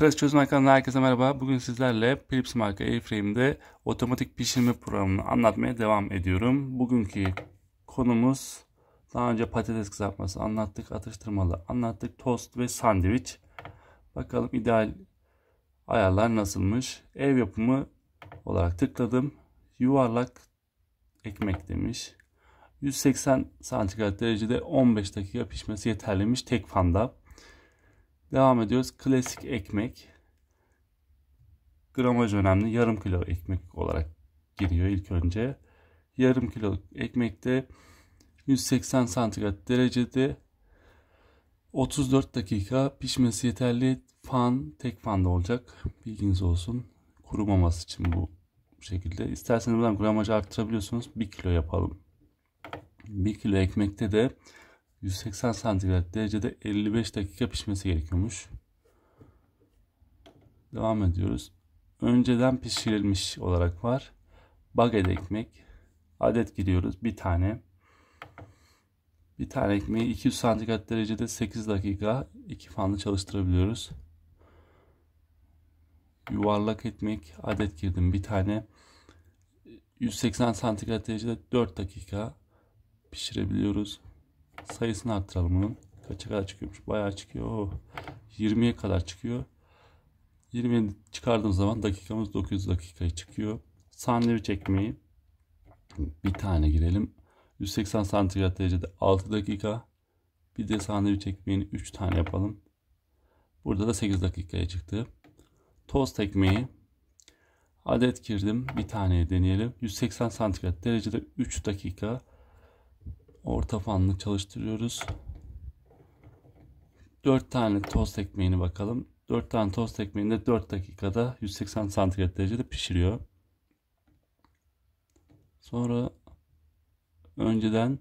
Pres Çözüm kanalına herkese merhaba. Bugün sizlerle Philips marka Airframe'de otomatik pişirme programını anlatmaya devam ediyorum. Bugünkü konumuz daha önce patates kızartması anlattık, atıştırmalı anlattık, tost ve sandviç. Bakalım ideal ayarlar nasılmış. Ev yapımı olarak tıkladım. Yuvarlak ekmek demiş. 180 santigrat derecede 15 dakika pişmesi yeterliymiş tek fanda. Devam ediyoruz. Klasik ekmek. Gramaj önemli. Yarım kilo ekmek olarak giriyor ilk önce. Yarım kilo ekmekte 180 santigrat derecede 34 dakika pişmesi yeterli. Fan tek fanda olacak. Bilginiz olsun. Kurumaması için bu şekilde. İsterseniz buradan gramajı arttırabiliyorsunuz. 1 kilo yapalım. 1 kilo ekmekte de 180 santigrat derecede 55 dakika pişmesi gerekiyormuş. Devam ediyoruz. Önceden pişirilmiş olarak var. Baget ekmek. Adet giriyoruz. Bir tane. Bir tane ekmeği 200 santigrat derecede 8 dakika 2 fanlı çalıştırabiliyoruz. Yuvarlak ekmek adet girdim bir tane. 180 santigrat derecede 4 dakika pişirebiliyoruz sayısını arttıralım bunun. Kaça kadar çıkıyormuş? Bayağı çıkıyor. Oh, 20'ye kadar çıkıyor. 20'ye çıkardığımız zaman dakikamız 900 dakikaya çıkıyor. Sandviç ekmeği bir tane girelim. 180 santigrat derecede 6 dakika. Bir de sandviç ekmeğini 3 tane yapalım. Burada da 8 dakikaya çıktı. Tost ekmeği adet girdim. Bir tane deneyelim. 180 santigrat derecede 3 dakika orta fanlı çalıştırıyoruz. 4 tane tost ekmeğini bakalım. 4 tane tost ekmeğini de 4 dakikada 180 santigrat derecede pişiriyor. Sonra önceden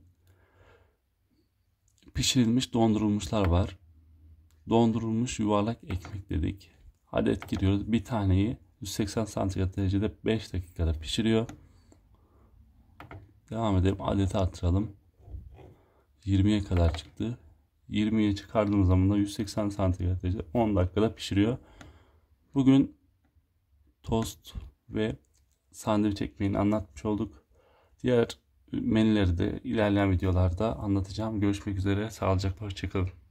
pişirilmiş dondurulmuşlar var. Dondurulmuş yuvarlak ekmek dedik. Adet giriyoruz. Bir taneyi 180 santigrat derecede 5 dakikada pişiriyor. Devam edelim. Adeti artıralım. 20'ye kadar çıktı. 20'ye çıkardığım zaman da 180 santigrat 10 dakikada pişiriyor. Bugün tost ve sandviç ekmeğini anlatmış olduk. Diğer menüleri de ilerleyen videolarda anlatacağım. Görüşmek üzere. Sağlıcakla hoşçakalın.